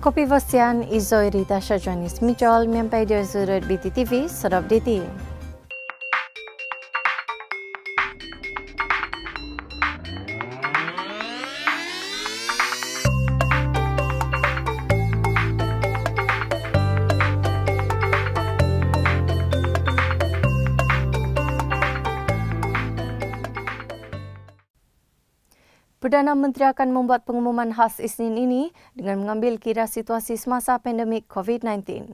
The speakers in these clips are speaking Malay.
Kopi Vosian, Izoi Rita Shajonis Mijol, Mian Pai Dio Zurut BTTV, Sarab Diti. Perdana Menteri akan membuat pengumuman khas Isnin ini dengan mengambil kira situasi semasa pandemik COVID-19.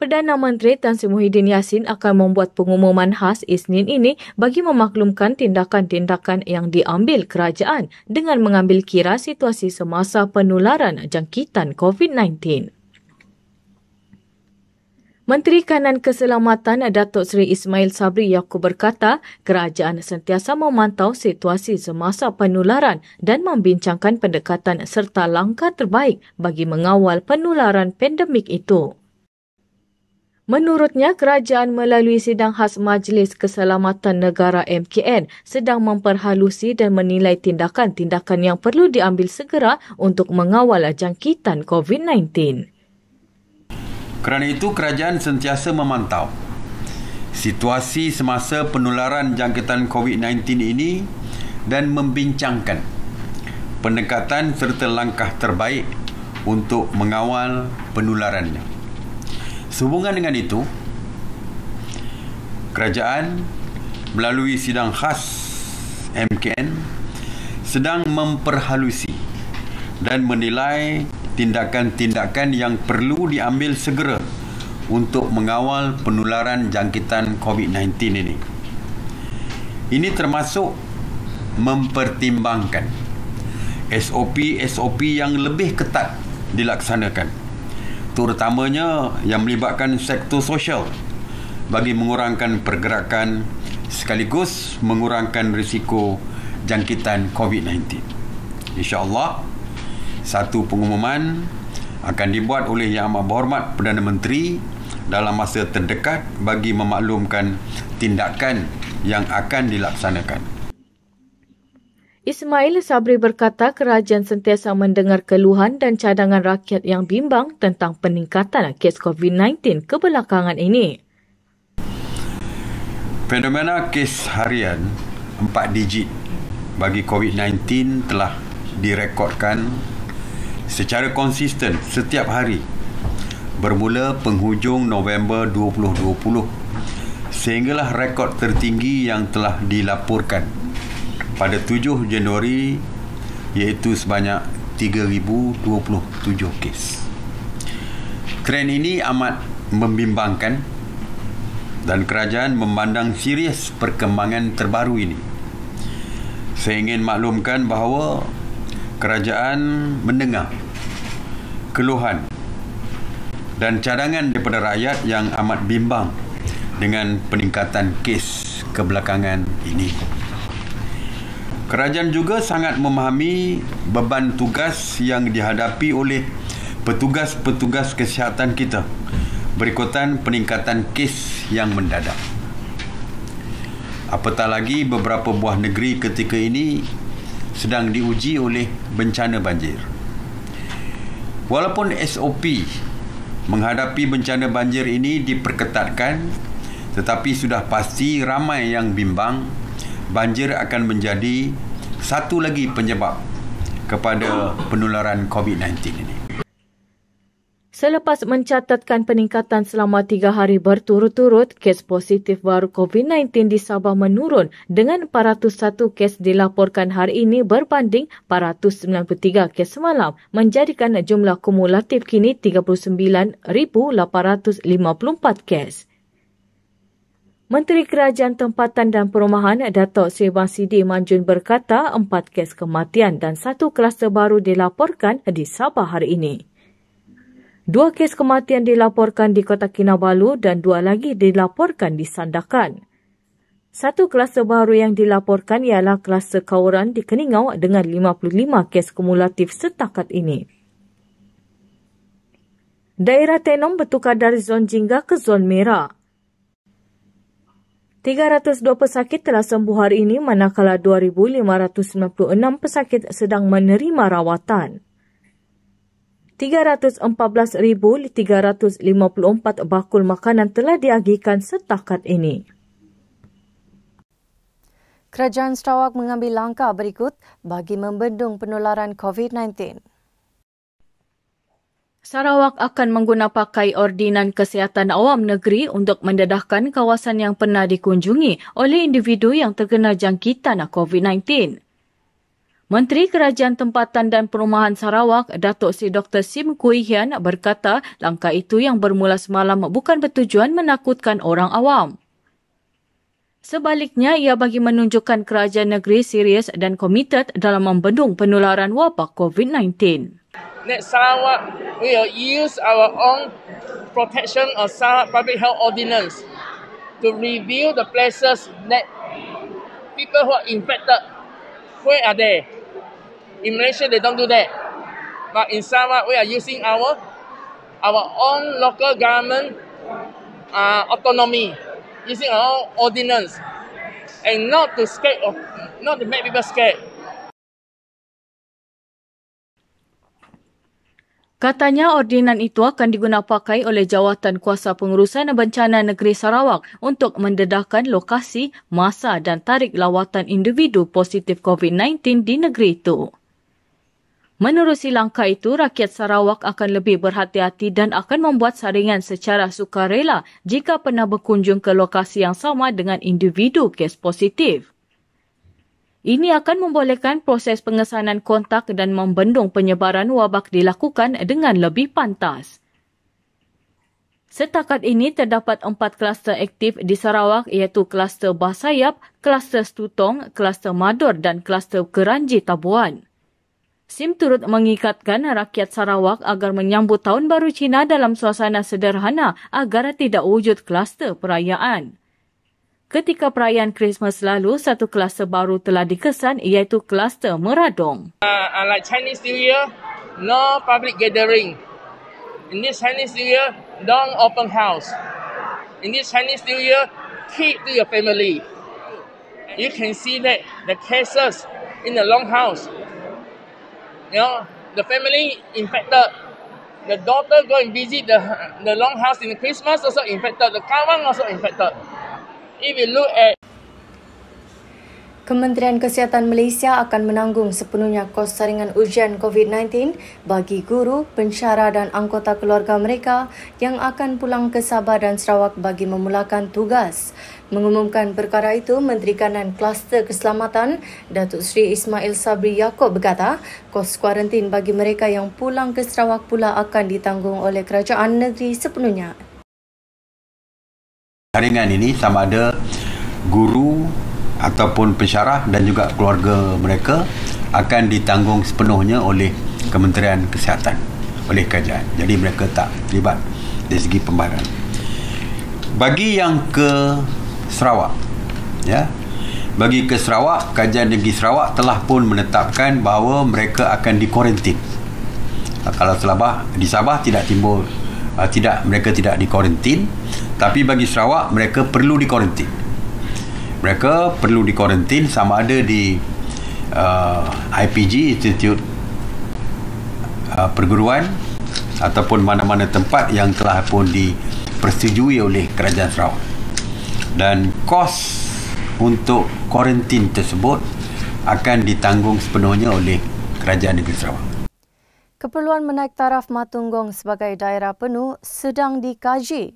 Perdana Menteri Tan Sri Muhyiddin Yassin akan membuat pengumuman khas Isnin ini bagi memaklumkan tindakan-tindakan yang diambil kerajaan dengan mengambil kira situasi semasa penularan jangkitan COVID-19. Menteri Kanan Keselamatan Datuk Seri Ismail Sabri Yaakob berkata, kerajaan sentiasa memantau situasi semasa penularan dan membincangkan pendekatan serta langkah terbaik bagi mengawal penularan pandemik itu. Menurutnya, kerajaan melalui sidang khas Majlis Keselamatan Negara MKN sedang memperhalusi dan menilai tindakan-tindakan yang perlu diambil segera untuk mengawal jangkitan COVID-19. Kerana itu kerajaan sentiasa memantau situasi semasa penularan jangkitan COVID-19 ini dan membincangkan pendekatan serta langkah terbaik untuk mengawal penularannya. Sehubungan dengan itu, kerajaan melalui sidang khas MKN sedang memperhalusi dan menilai tindakan-tindakan yang perlu diambil segera untuk mengawal penularan jangkitan COVID-19 ini. Ini termasuk mempertimbangkan SOP-SOP yang lebih ketat dilaksanakan terutamanya yang melibatkan sektor sosial bagi mengurangkan pergerakan sekaligus mengurangkan risiko jangkitan COVID-19. Insya Allah satu pengumuman akan dibuat oleh Yang Amat Berhormat Perdana Menteri dalam masa terdekat bagi memaklumkan tindakan yang akan dilaksanakan. Ismail Sabri berkata kerajaan sentiasa mendengar keluhan dan cadangan rakyat yang bimbang tentang peningkatan kes COVID-19 kebelakangan ini. Fenomena kes harian 4 digit bagi COVID-19 telah direkodkan secara konsisten setiap hari bermula penghujung November 2020 sehinggalah rekod tertinggi yang telah dilaporkan pada 7 Januari iaitu sebanyak 3027 kes. Trend ini amat membimbangkan dan kerajaan memandang serius perkembangan terbaru ini. Saya ingin maklumkan bahawa kerajaan mendengar keluhan dan cadangan daripada rakyat yang amat bimbang dengan peningkatan kes kebelakangan ini. Kerajaan juga sangat memahami beban tugas yang dihadapi oleh petugas-petugas kesihatan kita berikutan peningkatan kes yang mendadak. Apatah lagi beberapa buah negeri ketika ini sedang diuji oleh bencana banjir. Walaupun SOP menghadapi bencana banjir ini diperketatkan, tetapi sudah pasti ramai yang bimbang banjir akan menjadi satu lagi penyebab kepada penularan COVID-19 ini. Selepas mencatatkan peningkatan selama tiga hari berturut-turut, kes positif baru COVID-19 di Sabah menurun dengan 401 kes dilaporkan hari ini berbanding 493 kes semalam, menjadikan jumlah kumulatif kini 39,854 kes. Menteri Kerajaan Tempatan dan Perumahan Datuk Seri Bang Manjun berkata empat kes kematian dan satu kluster baru dilaporkan di Sabah hari ini. Dua kes kematian dilaporkan di Kota Kinabalu dan dua lagi dilaporkan di Sandakan. Satu kelas baru yang dilaporkan ialah kelas sekawaran di Keningau dengan 55 kes kumulatif setakat ini. Daerah Tenom bertukar dari zon jingga ke zon merah. 302 pesakit telah sembuh hari ini manakala 2,596 pesakit sedang menerima rawatan. 314,354 bakul makanan telah diagihkan setakat ini. Kerajaan Sarawak mengambil langkah berikut bagi membendung penularan COVID-19. Sarawak akan menggunakan pakai Ordinan Kesihatan Awam Negeri untuk mendedahkan kawasan yang pernah dikunjungi oleh individu yang terkena jangkitan COVID-19. Menteri Kerajaan Tempatan dan Perumahan Sarawak, Datuk Seri Dr. Sim Kui Hian berkata langkah itu yang bermula semalam bukan bertujuan menakutkan orang awam. Sebaliknya, ia bagi menunjukkan kerajaan negeri serius dan komited dalam membendung penularan wabak COVID-19. Net Sarawak, we use our own protection of Sarawak Public Health Ordinance to review the places that people who are infected, where are they? In Malaysia, they don't do that. But in Sarawak, we are using our our own local government uh, autonomy, using our own ordinance, and not to scare, of, oh, not to make people scared. Katanya ordinan itu akan pakai oleh jawatan kuasa pengurusan bencana negeri Sarawak untuk mendedahkan lokasi, masa dan tarik lawatan individu positif COVID-19 di negeri itu. Menerusi langkah itu, rakyat Sarawak akan lebih berhati-hati dan akan membuat saringan secara sukarela jika pernah berkunjung ke lokasi yang sama dengan individu kes positif. Ini akan membolehkan proses pengesanan kontak dan membendung penyebaran wabak dilakukan dengan lebih pantas. Setakat ini terdapat empat kluster aktif di Sarawak iaitu kluster Basayap, kluster Stutong, kluster Mador dan kluster Keranji Tabuan. Sim turut mengikatkan rakyat Sarawak agar menyambut Tahun Baru Cina dalam suasana sederhana agar tidak wujud kluster perayaan. Ketika perayaan Christmas lalu, satu kluster baru telah dikesan iaitu kluster Meradong. Uh, like Chinese New Year, no public gathering. In this Chinese New Year, don't open house. In this Chinese New Year, keep to your family. You can see that the cases in the long house you know, the family infected. The daughter go and visit the, the long house in Christmas also infected. The kawang also infected. If you look at Kementerian Kesihatan Malaysia akan menanggung sepenuhnya kos saringan ujian COVID-19 bagi guru, pensyarah dan anggota keluarga mereka yang akan pulang ke Sabah dan Sarawak bagi memulakan tugas. Mengumumkan perkara itu, Menteri Kanan Kluster Keselamatan Datuk Seri Ismail Sabri Yaakob berkata, kos kuarantin bagi mereka yang pulang ke Sarawak pula akan ditanggung oleh kerajaan negeri sepenuhnya. Saringan ini sama ada guru, ataupun pensyarah dan juga keluarga mereka akan ditanggung sepenuhnya oleh Kementerian Kesihatan oleh kerajaan. Jadi mereka tak terlibat dari segi pembayaran. Bagi yang ke Sarawak, ya. Bagi ke Sarawak, Kerajaan Negeri Sarawak telah pun menetapkan bahawa mereka akan dikuarantin. Kalau Selabah di Sabah tidak timbul uh, tidak mereka tidak dikuarantin, tapi bagi Sarawak mereka perlu dikuarantin mereka perlu dikuarantin sama ada di uh, IPG Institute uh, perguruan ataupun mana-mana tempat yang telah pun dipersetujui oleh kerajaan Sarawak dan kos untuk kuarantin tersebut akan ditanggung sepenuhnya oleh kerajaan negeri Sarawak. Keperluan menaik taraf Matunggong sebagai daerah penuh sedang dikaji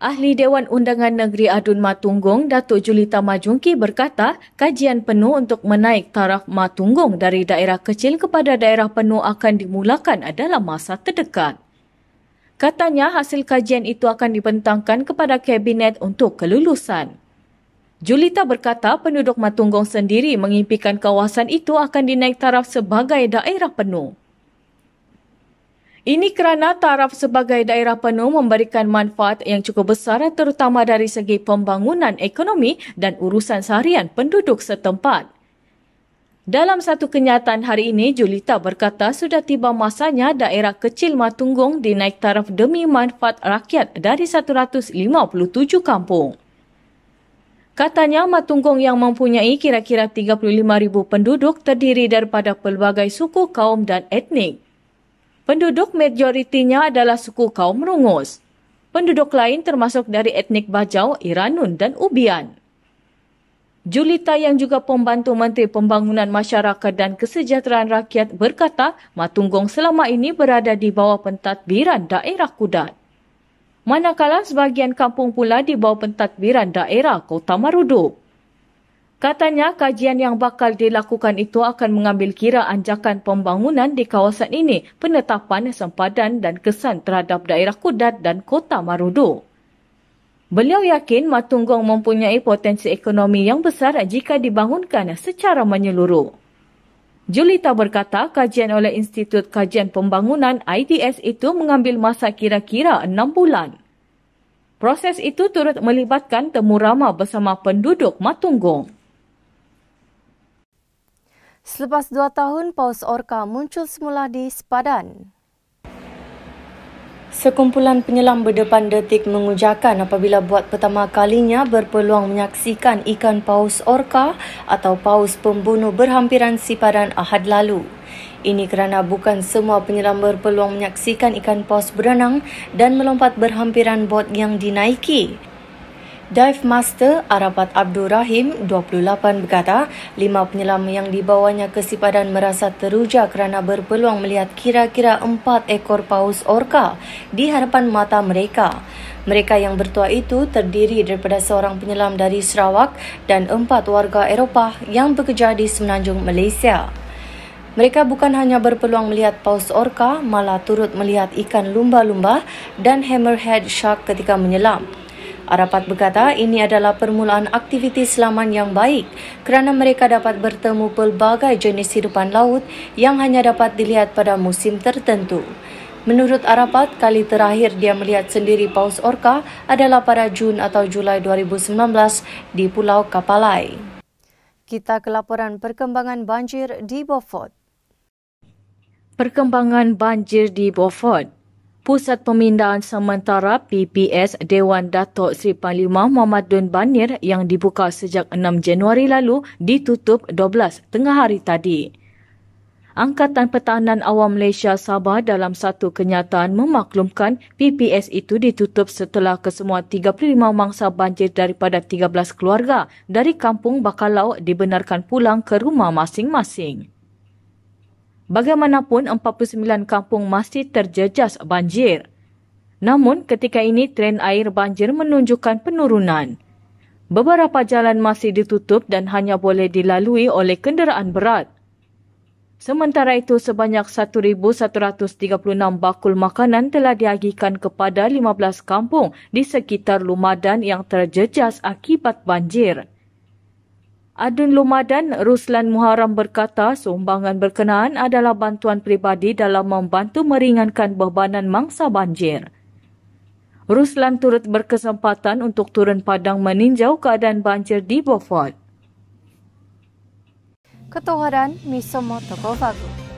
Ahli Dewan Undangan Negeri Adun Matunggong Datuk Julita Majungki berkata, kajian penuh untuk menaik taraf Matunggong dari daerah kecil kepada daerah penuh akan dimulakan dalam masa terdekat. Katanya hasil kajian itu akan dibentangkan kepada Kabinet untuk kelulusan. Julita berkata penduduk Matunggong sendiri mengimpikan kawasan itu akan dinaik taraf sebagai daerah penuh. Ini kerana taraf sebagai daerah penuh memberikan manfaat yang cukup besar terutama dari segi pembangunan ekonomi dan urusan seharian penduduk setempat. Dalam satu kenyataan hari ini, Julita berkata sudah tiba masanya daerah kecil Matunggong dinaik taraf demi manfaat rakyat dari 157 kampung. Katanya Matunggong yang mempunyai kira-kira 35,000 penduduk terdiri daripada pelbagai suku, kaum dan etnik. Penduduk majoritinya adalah suku kaum Rungus. Penduduk lain termasuk dari etnik Bajau, Iranun dan Ubian. Julita yang juga pembantu Menteri Pembangunan Masyarakat dan Kesejahteraan Rakyat berkata Matunggong selama ini berada di bawah pentadbiran daerah Kudat. Manakala sebahagian kampung pula di bawah pentadbiran daerah Kota Marudup. Katanya kajian yang bakal dilakukan itu akan mengambil kira anjakan pembangunan di kawasan ini, penetapan sempadan dan kesan terhadap daerah Kudat dan Kota Marudu. Beliau yakin Matunggong mempunyai potensi ekonomi yang besar jika dibangunkan secara menyeluruh. Julita berkata kajian oleh Institut Kajian Pembangunan ITS itu mengambil masa kira-kira 6 bulan. Proses itu turut melibatkan temurama bersama penduduk Matunggong selepas dua tahun paus orka muncul semula di sepadan. Sekumpulan penyelam berdepan detik mengujakan apabila buat pertama kalinya berpeluang menyaksikan ikan paus orka atau paus pembunuh berhampiran sipadan Ahad lalu. Ini kerana bukan semua penyelam berpeluang menyaksikan ikan paus berenang dan melompat berhampiran bot yang dinaiki. Dive Master Arabat Abdul Rahim, 28, berkata lima penyelam yang dibawanya ke Sipadan merasa teruja kerana berpeluang melihat kira-kira empat ekor paus orka di hadapan mata mereka. Mereka yang bertua itu terdiri daripada seorang penyelam dari Sarawak dan empat warga Eropah yang bekerja di Semenanjung Malaysia. Mereka bukan hanya berpeluang melihat paus orka, malah turut melihat ikan lumba-lumba dan hammerhead shark ketika menyelam. Arapat berkata ini adalah permulaan aktiviti selaman yang baik kerana mereka dapat bertemu pelbagai jenis hidupan laut yang hanya dapat dilihat pada musim tertentu. Menurut Arapat, kali terakhir dia melihat sendiri paus orka adalah pada Jun atau Julai 2019 di Pulau Kapalai. Kita ke laporan perkembangan banjir di Beaufort. Perkembangan banjir di Beaufort Pusat Pemindahan Sementara PPS Dewan Datuk Seri Panglima Muhammad Dun Banir yang dibuka sejak 6 Januari lalu ditutup 12 tengah hari tadi. Angkatan Pertahanan Awam Malaysia Sabah dalam satu kenyataan memaklumkan PPS itu ditutup setelah kesemua 35 mangsa banjir daripada 13 keluarga dari kampung Bakalau dibenarkan pulang ke rumah masing-masing. Bagaimanapun, 49 kampung masih terjejas banjir. Namun, ketika ini tren air banjir menunjukkan penurunan. Beberapa jalan masih ditutup dan hanya boleh dilalui oleh kenderaan berat. Sementara itu, sebanyak 1,136 bakul makanan telah diagihkan kepada 15 kampung di sekitar Lumadan yang terjejas akibat banjir. Adun Lumadan Ruslan Muharram berkata sumbangan berkenaan adalah bantuan peribadi dalam membantu meringankan bebanan mangsa banjir. Ruslan turut berkesempatan untuk turun padang meninjau keadaan banjir di Beaufort. Ketuhanan Misomo Tokovago.